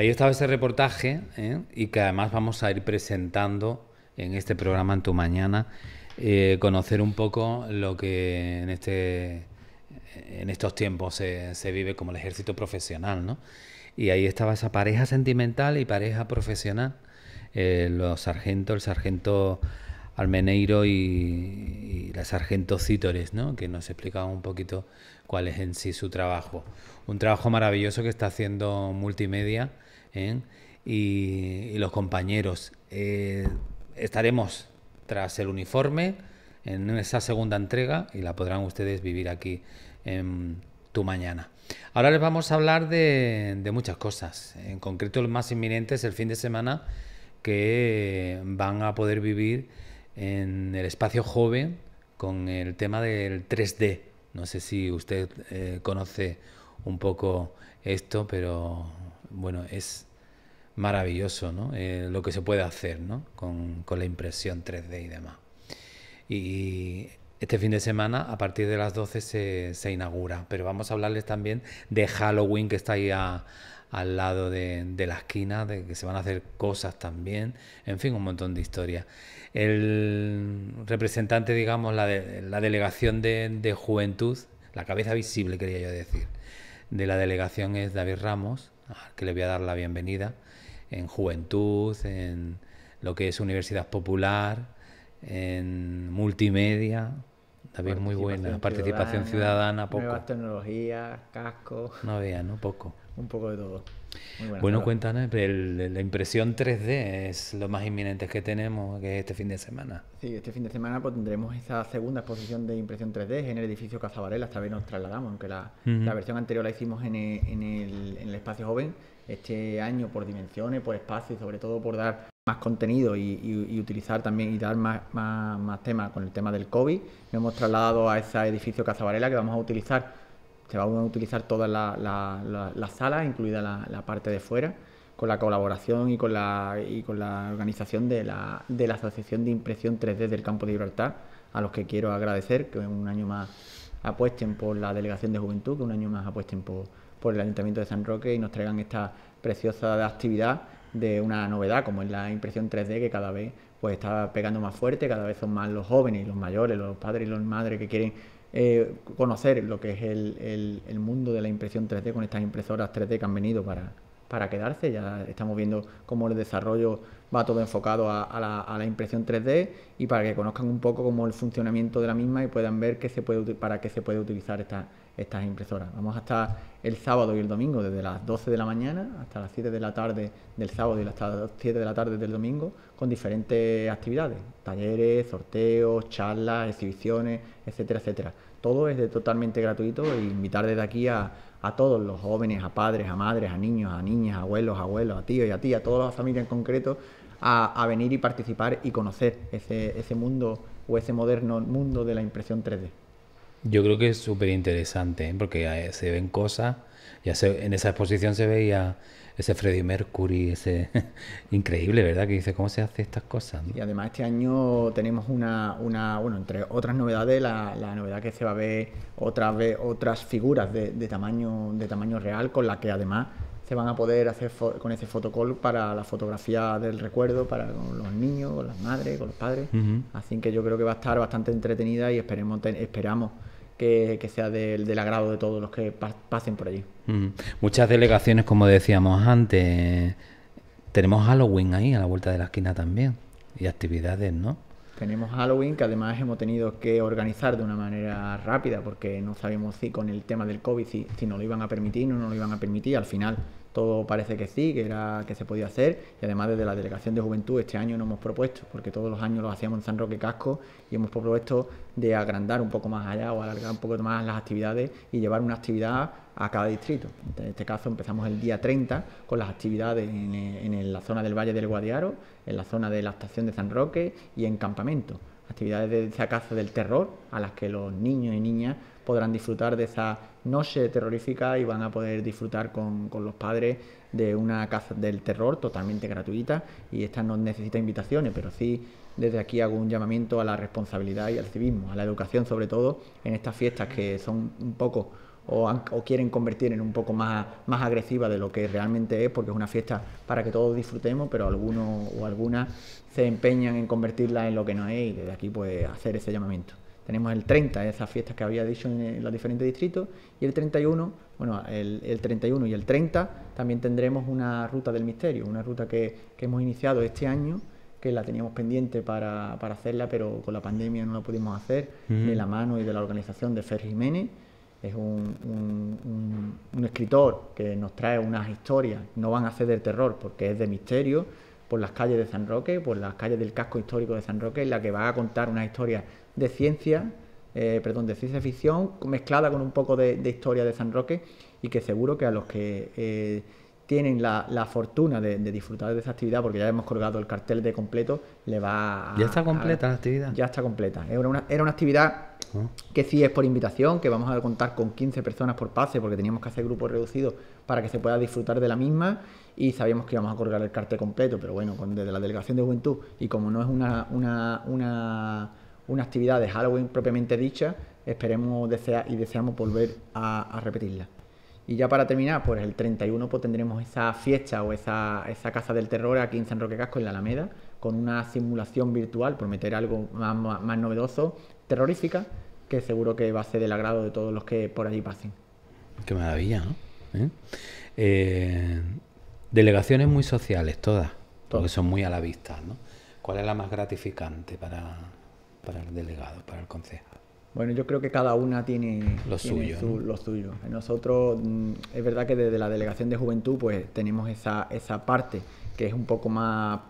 Ahí estaba ese reportaje ¿eh? y que además vamos a ir presentando en este programa en tu mañana, eh, conocer un poco lo que en este en estos tiempos se, vive como el ejército profesional, Y ahí estaba esa pareja sentimental y pareja profesional, eh, los sargentos, el sargento Almeneiro y, la sargento Cítores, ¿no? Que nos explicaba un poquito cuál es en sí su trabajo. Un trabajo maravilloso que está haciendo multimedia ¿eh? y, los compañeros. Eh, estaremos tras el uniforme en esa segunda entrega y la podrán ustedes vivir aquí en tu mañana. Ahora les vamos a hablar de, muchas cosas. En concreto, el más inminente es el fin de semana que van a poder vivir en el espacio joven con el tema del 3D. No sé si usted eh, conoce un poco esto, pero bueno, es maravilloso ¿no? Eh, lo que se puede hacer con, la impresión 3D y demás. Y este fin de semana, a partir de las 12, se, se inaugura, pero vamos a hablarles también de Halloween que está ahí al lado de, la esquina, de que se van a hacer cosas también, en fin, un montón de historias. El representante, digamos, la, de, la delegación de, de juventud, la cabeza visible, quería yo decir, de la delegación es David Ramos, al que le voy a dar la bienvenida, en juventud, en lo que es universidad popular, en multimedia. David, muy buena. Participación ciudadana, poco. Nuevas tecnologías, casco. No había, ¿no? Poco. Un poco de todo bueno, cuéntanos, la impresión 3D es lo más inminente que tenemos que este fin de semana. Sí, este fin de semana pues, tendremos esa segunda exposición de impresión 3D en el edificio Cazabarela, esta vez nos trasladamos, aunque la, versión anterior la hicimos en el, en, el, espacio joven, este año por dimensiones, por espacio y sobre todo por dar más contenido y, utilizar también y dar más, más, temas con el tema del COVID, nos hemos trasladado a ese edificio Cazavarela que vamos a utilizar se van a utilizar todas las la, la, salas, incluida la, parte de fuera, con la colaboración y con la, y con la organización de la, Asociación de Impresión 3D del Campo de Libertad, a los que quiero agradecer que un año más apuesten por la Delegación de Juventud, que un año más apuesten por, el Ayuntamiento de San Roque y nos traigan esta preciosa actividad de una novedad como es la impresión 3D que cada vez pues está pegando más fuerte, cada vez son más los jóvenes, los mayores, los padres y las madres que quieren eh, conocer lo que es el, el, mundo de la impresión 3D con estas impresoras 3D que han venido para, para quedarse. Ya estamos viendo cómo el desarrollo va todo enfocado a, la, a, la, impresión 3D y para que conozcan un poco cómo el funcionamiento de la misma y puedan ver qué se puede, para qué se puede utilizar esta, estas impresoras. Vamos a estar el sábado y el domingo desde las 12 de la mañana hasta las 7 de la tarde del sábado y hasta las 7 de la tarde del domingo con diferentes actividades, talleres, sorteos, charlas, exhibiciones, etcétera, etcétera. Todo es de totalmente gratuito e invitar desde aquí a, a todos los jóvenes, a padres, a madres, a niños, a niñas, a abuelos, a abuelos, a tíos y a tías, a toda la familia en concreto, a, venir y participar y conocer ese mundo o ese moderno mundo de la impresión 3D. Yo creo que es súper interesante, ¿eh? porque eh, se ven cosas. Ya en esa exposición se veía ese Freddy Mercury, ese increíble, ¿verdad? Que dice, ¿cómo se hace estas cosas? Y además este año tenemos una, una bueno, entre otras novedades, la, la, novedad que se va a ver otra vez otras figuras de, de tamaño, de tamaño real, con la que además se van a poder hacer con ese fotocol para la fotografía del recuerdo, para con los niños, con las madres, con los padres. Así que yo creo que va a estar bastante entretenida y esperemos, esperamos que, sea del agrado de todos los que pasen por allí. Mm. Muchas delegaciones, como decíamos antes, tenemos Halloween ahí a la vuelta de la esquina también y actividades, ¿no? Tenemos Halloween que además hemos tenido que organizar de una manera rápida porque no sabíamos si con el tema del COVID si, si nos lo iban a permitir o no nos lo iban a permitir. Al final todo parece que sí, que era que se podía hacer y además desde la Delegación de Juventud este año no hemos propuesto, porque todos los años lo hacíamos en San Roque Casco y hemos propuesto de agrandar un poco más allá o alargar un poco más las actividades y llevar una actividad a cada distrito. En este caso empezamos el día 30 con las actividades en, la zona del Valle del Guadiaro, en la zona de la estación de San Roque y en campamento. Actividades de, esa del terror a las que los niños y niñas podrán disfrutar de esa noche terrorífica y van a poder disfrutar con, los padres de una caza del terror totalmente gratuita y esta no necesita invitaciones, pero sí desde aquí hago un llamamiento a la responsabilidad y al civismo, a la educación sobre todo en estas fiestas que son un poco o, quieren convertir en un poco más, más agresiva de lo que realmente es, porque es una fiesta para que todos disfrutemos, pero algunos o algunas se empeñan en convertirla en lo que no es y desde aquí pues hacer ese llamamiento. Tenemos el 30, esas fiestas que había dicho en, los diferentes distritos, y el 31, bueno, el, 31 y el 30 también tendremos una ruta del misterio, una ruta que, hemos iniciado este año, que la teníamos pendiente para, hacerla, pero con la pandemia no la pudimos hacer, mm. de la mano y de la organización de Fer Jiménez. Es un, escritor que nos trae unas historias, no van a ser de terror porque es de misterio, por las calles de San Roque, por las calles del casco histórico de San Roque, en la que va a contar una historia de ciencia, eh, perdón, de ciencia ficción, mezclada con un poco de, historia de San Roque, y que seguro que a los que eh, tienen la, fortuna de, disfrutar de esa actividad, porque ya hemos colgado el cartel de completo, le va a, Ya está completa la actividad. Ya está completa. Era una, era una actividad que sí es por invitación, que vamos a contar con 15 personas por pase, porque teníamos que hacer grupos reducidos para que se pueda disfrutar de la misma. Y sabíamos que íbamos a colgar el cartel completo, pero bueno, desde la Delegación de Juventud, y como no es una, una, actividad de Halloween propiamente dicha, esperemos desea, y deseamos volver a, repetirla. Y ya para terminar, pues el 31 pues, tendremos esa fiesta o esa, casa del terror aquí en San Roque Casco, en la Alameda, con una simulación virtual, por meter algo más novedoso, terrorífica, que seguro que va a ser del agrado de todos los que por allí pasen. Qué maravilla, ¿no? ¿Eh? Eh, delegaciones muy sociales, todas, porque son muy a la vista, ¿no? ¿Cuál es la más gratificante para, el delegado, para el concejal? Bueno, yo creo que cada una tiene lo suyo. Nosotros, mm, es verdad que desde la Delegación de Juventud, pues tenemos esa, esa parte que es un poco más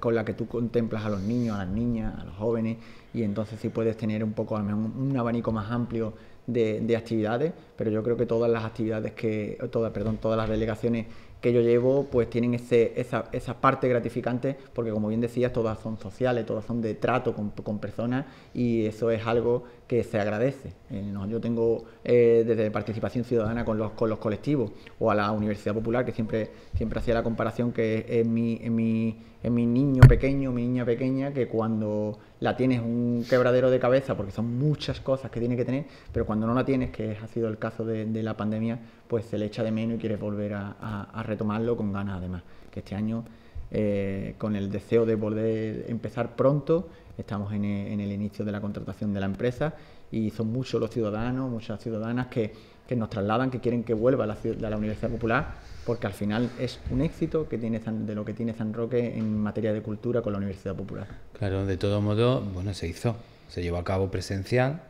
con la que tú contemplas a los niños, a las niñas, a los jóvenes, y entonces sí puedes tener un poco, un, abanico más amplio de, de, actividades, pero yo creo que todas las actividades que, todas, perdón, todas las delegaciones que yo llevo, pues tienen ese, esa, esa, parte gratificante, porque como bien decías, todas son sociales, todas son de trato con, personas y eso es algo que se agradece. Eh, yo tengo eh, desde participación ciudadana con los, con los colectivos o a la Universidad Popular, que siempre, siempre hacía la comparación que mi, es mi en mi niño pequeño, mi niña pequeña, que cuando la tienes un quebradero de cabeza, porque son muchas cosas que tiene que tener, pero cuando no la tienes, que ha sido el caso de, la pandemia, pues se le echa de menos y quieres volver a, retomarlo con ganas además. Que este año, eh, con el deseo de volver empezar pronto, estamos eh, en el, inicio de la contratación de la empresa y son muchos los ciudadanos, muchas ciudadanas que, nos trasladan, que quieren que vuelva a la, la, Universidad Popular, porque al final es un éxito que tiene de lo que tiene San Roque en materia de cultura con la Universidad Popular. Claro, de todo modo, bueno, se hizo, se llevó a cabo presencial,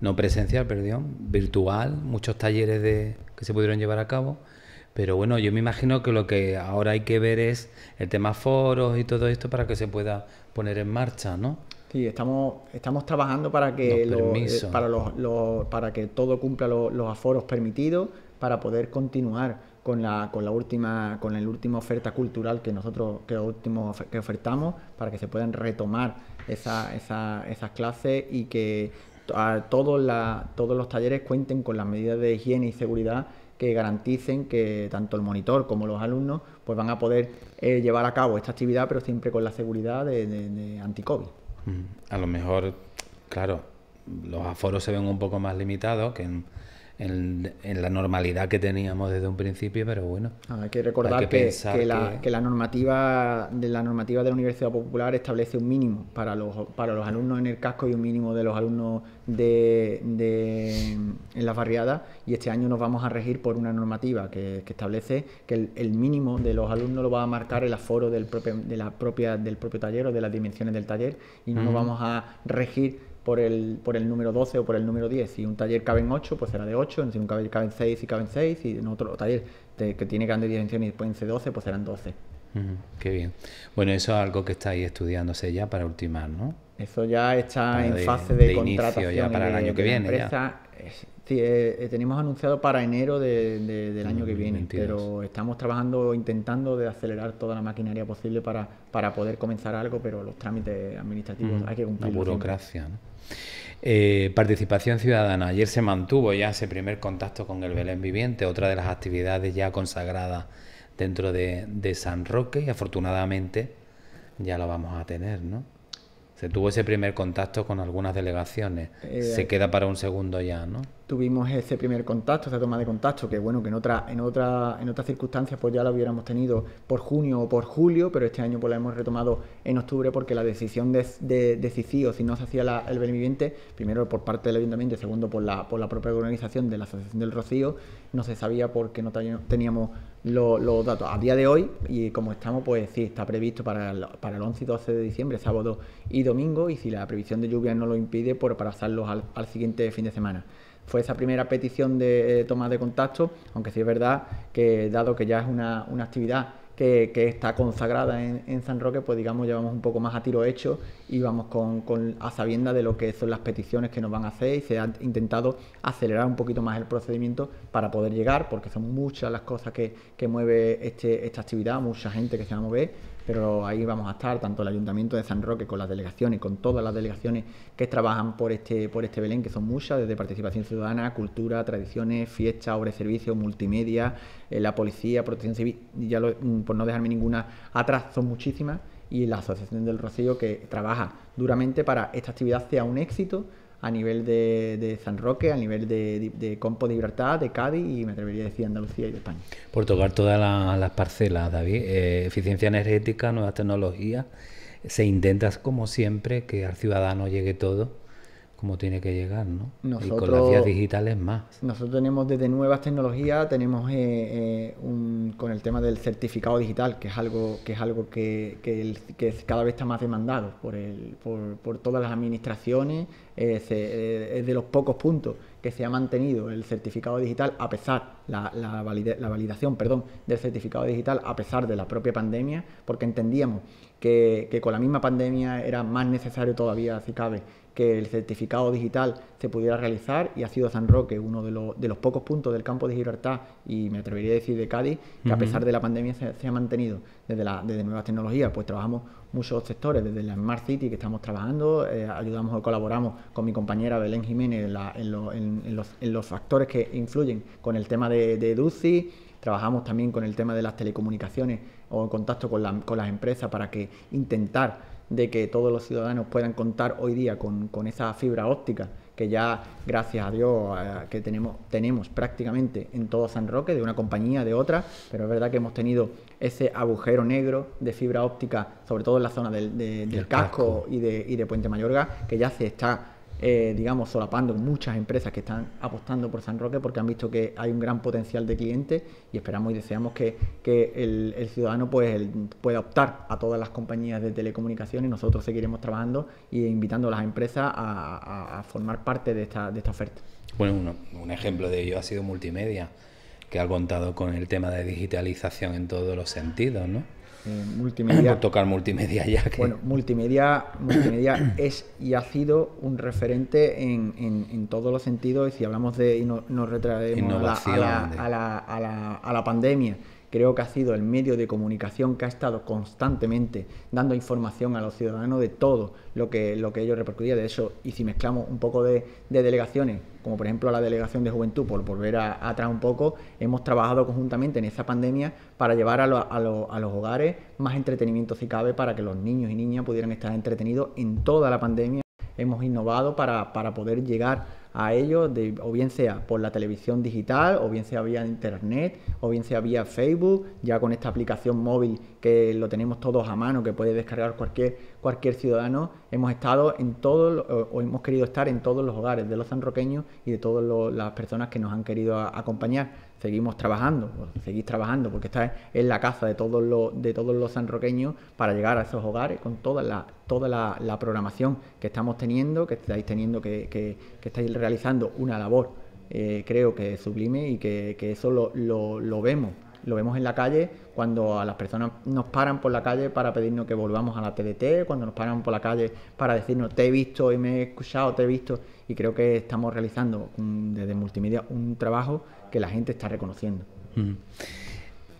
no presencial, perdón, virtual, muchos talleres que se pudieron llevar a cabo. Pero bueno, yo me imagino que lo que ahora hay que ver es el tema foros y todo esto para que se pueda poner en marcha, ¿no? Sí, estamos, estamos trabajando para que, eh, para, para que todo cumpla los aforos permitidos para poder continuar con la, con la última con el último oferta cultural que nosotros que último que ofertamos para que se puedan retomar esa, esas clases y que todos, la, todos los talleres cuenten con las medidas de higiene y seguridad garanticen que tanto el monitor como los alumnos pues van a poder eh, llevar a cabo esta actividad, pero siempre con la seguridad de, de, mm, A lo mejor, claro, los aforos se ven un poco más limitados que en en, la normalidad que teníamos desde un principio, pero bueno. Ah, hay que recordar que, la, normativa de la normativa de la Universidad Popular establece un mínimo para los para los alumnos en el casco y un mínimo de los alumnos de, de en las barriadas. Y este año nos vamos a regir por una normativa que, establece que el, mínimo de los alumnos lo va a marcar el aforo del propio, de la propia, del propio taller o de las dimensiones del taller, y no nos vamos a regir por el, por el número 12 o por el número 10. Si un taller cabe en 8, pues será de 8. Si un taller cabe 6 y caben cabe 6. Y en otro taller que tiene grandes dimensiones y pueden ser 12, pues serán 12. Mm, qué bien. Bueno, eso es algo que está ahí estudiándose ya para ultimar, ¿no? Eso ya está en fase de, de contratación. ya para el año que viene. ya eh, eh, tenemos anunciado para enero del año que mm, viene, pero estamos trabajando, intentando de acelerar toda la maquinaria posible para, para poder comenzar algo, pero los trámites administrativos mm, hay que cumplir. La burocracia. Eh, participación ciudadana. Ayer se mantuvo ya ese primer contacto con el Belén Viviente, otra de las actividades ya consagradas dentro de, de San Roque y afortunadamente ya lo vamos a tener, ¿no? se tuvo ese primer contacto con algunas delegaciones. Eh, se queda para un segundo ya, ¿no? tuvimos ese primer contacto, esa toma de contacto, que bueno, que en otra, en otra, en otras circunstancias pues ya la hubiéramos tenido por junio o por julio, pero este año pues la hemos retomado en octubre porque la decisión de, de, de si no se hacía la, el beneviviente, primero por parte del ayuntamiento y segundo por la, por la propia organización de la Asociación del Rocío, no se sabía porque no teníamos los, datos. A día de hoy, y como estamos, pues sí, está previsto para el, 11 y 12 de diciembre, sábado y domingo, y si la previsión de lluvia no lo impide, pues para pasarlos al siguiente fin de semana fue esa primera petición de eh, toma de contacto, aunque sí es verdad que dado que ya es una, actividad que, está consagrada en, en, San Roque, pues digamos llevamos un poco más a tiro hecho y vamos con, con, a sabienda de lo que son las peticiones que nos van a hacer y se ha intentado acelerar un poquito más el procedimiento para poder llegar, porque son muchas las cosas que, mueve este, esta actividad, mucha gente que se va a mover, pero ahí vamos a estar, tanto el Ayuntamiento de San Roque con las delegaciones, con todas las delegaciones que trabajan por este, por este Belén, que son muchas, desde participación ciudadana, cultura, tradiciones, fiestas, obras y servicios, multimedia, eh, la policía, protección civil, mm, por no dejarme ninguna atrás, son muchísimas y la Asociación del Rocío que trabaja duramente para esta actividad sea un éxito a nivel de, San Roque, a nivel de, Compo de Libertad, de Cádiz y me atrevería a decir Andalucía y de España. Por tocar todas las, parcelas, David, eh, eficiencia energética, nuevas tecnologías, se intenta como siempre que al ciudadano llegue todo como tiene que llegar, ¿no? y con las vías digitales más. Nosotros tenemos desde nuevas tecnologías, tenemos eh, eh, un, con el tema del certificado digital, que es algo que es algo que, cada vez está más demandado por, el, por, todas las administraciones, eh, es de los pocos puntos que se ha mantenido el certificado digital a pesar la, validación, perdón, del certificado digital a pesar de la propia pandemia, porque entendíamos que, que con la misma pandemia era más necesario todavía, si cabe, que el certificado digital se pudiera realizar y ha sido San Roque uno de, de los pocos puntos del campo de Gibraltar y me atrevería a decir de Cádiz que a pesar de la pandemia se, ha mantenido desde, la, desde nuevas tecnologías, pues trabajamos muchos sectores, desde la Smart City que estamos trabajando, eh, ayudamos o colaboramos con mi compañera Belén Jiménez en, en, los, en, los, factores que influyen con el tema de, de DUCI, trabajamos también con el tema de las telecomunicaciones o en contacto con, la, con las empresas para que intentar de que todos los ciudadanos puedan contar hoy día con, con esa fibra óptica que ya, gracias a Dios, que tenemos, tenemos prácticamente en todo San Roque, de una compañía, de otra, pero es verdad que hemos tenido ese agujero negro de fibra óptica, sobre todo en la zona del, casco, Y, de, y de Puente Mayorga, que ya se está eh, digamos, solapando muchas empresas que están apostando por San Roque porque han visto que hay un gran potencial de clientes y esperamos y deseamos que, el, ciudadano pues, pueda optar a todas las compañías de telecomunicaciones. Nosotros seguiremos trabajando e invitando a las empresas a, formar parte de esta, de esta oferta. Bueno, un ejemplo de ello ha sido multimedia, que ha contado con el tema de digitalización en todos los sentidos, ¿no? eh, multimedia. tocar multimedia ya. Bueno, multimedia, multimedia es y ha sido un referente en, en, en todos los sentidos. Y si hablamos de. y no, nos retraemos a la, a, la, a, la, a la pandemia creo que ha sido el medio de comunicación que ha estado constantemente dando información a los ciudadanos de todo lo que, lo que ellos repercutía. De eso y si mezclamos un poco de, delegaciones, como por ejemplo la delegación de juventud, por volver atrás un poco, hemos trabajado conjuntamente en esa pandemia para llevar a, a, a los hogares más entretenimiento si cabe para que los niños y niñas pudieran estar entretenidos en toda la pandemia. Hemos innovado para, para poder llegar a ellos, o bien sea por la televisión digital, o bien sea vía internet, o bien sea vía Facebook, ya con esta aplicación móvil que lo tenemos todos a mano, que puede descargar cualquier, cualquier ciudadano. Hemos estado en todos, o, hemos querido estar en todos los hogares de los sanroqueños y de todas las personas que nos han querido acompañar. Seguimos trabajando, pues, seguís trabajando, porque esta es, la casa... de todos, los, de todos los sanroqueños para llegar a esos hogares con toda la, toda la, programación que estamos teniendo, que estáis teniendo, que, que, estáis realizando una labor eh, creo que sublime y que, que eso lo, lo, vemos lo vemos en la calle cuando a las personas nos paran por la calle para pedirnos que volvamos a la TDT, cuando nos paran por la calle para decirnos te he visto y me he escuchado, te he visto. Y creo que estamos realizando desde multimedia un trabajo que la gente está reconociendo.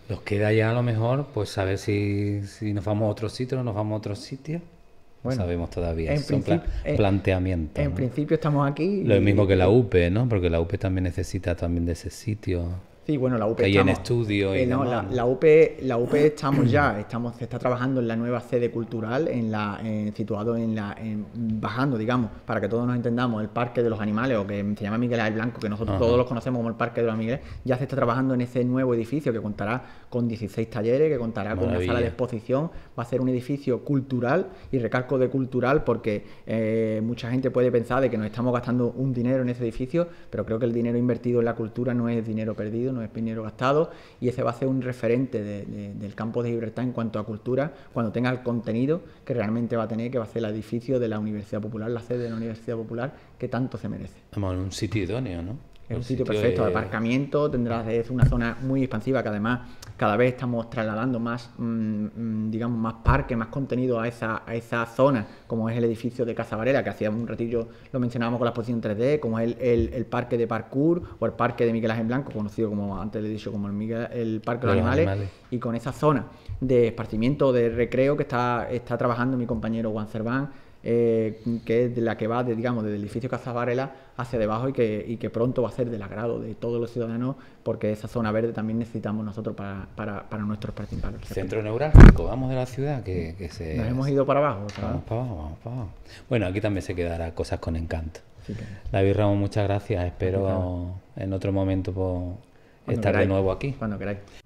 Nos queda ya a lo mejor, pues saber si, nos vamos a otro sitio o nos vamos a otro sitio. Bueno, sabemos todavía. En un eh, En principio estamos aquí. Lo mismo que la UP, ¿no? Porque la UP también necesita también de ese sitio. Sí, bueno, la UP en estudio eh, la, UP, estamos ya, estamos, se está trabajando en la nueva sede cultural, en la, eh, situado en la, bajando, digamos, para que todos nos entendamos, el Parque de los Animales, o que se llama Miguel Ángel Blanco, que nosotros todos los conocemos como el Parque de los Migueles, ya se está trabajando en ese nuevo edificio que contará con 16 talleres, que contará con una sala de exposición, va a ser un edificio cultural, y recalco de cultural porque eh, mucha gente puede pensar de que nos estamos gastando un dinero en ese edificio, pero creo que el dinero invertido en la cultura no es dinero perdido, no es dinero gastado, y ese va a ser un referente del campo de libertad en cuanto a cultura, cuando tenga el contenido que realmente va a tener, que va a ser el edificio de la Universidad Popular, la sede de la Universidad Popular, que tanto se merece. Vamos, un sitio idóneo, ¿no? Es un sitio, perfecto de... aparcamiento, tendrás es una zona muy expansiva que además cada vez estamos trasladando más, mm, mm, digamos, más parque, más contenido a esa, a esa zona, como es el edificio de Casa Varela, que hacía un ratillo lo mencionábamos con la exposición 3D, como es el, parque de parkour o el parque de Miguel Ángel Blanco, conocido como antes le he dicho como el, parque de los, animales, y con esa zona de esparcimiento, de recreo que está, está trabajando mi compañero Juan Cerván eh, que es de la que va, digamos, desde el edificio Cazavarela hacia debajo y que, que pronto va a ser del agrado de todos los ciudadanos, porque esa zona verde también necesitamos nosotros para, nuestros participantes. Centro neurálgico, vamos de la ciudad que, se... Nos hemos ido para abajo. Vamos para abajo, vamos para abajo. Bueno, aquí también se quedará cosas con encanto. David Ramos, muchas gracias. Espero en otro momento por estar de nuevo aquí. Cuando queráis.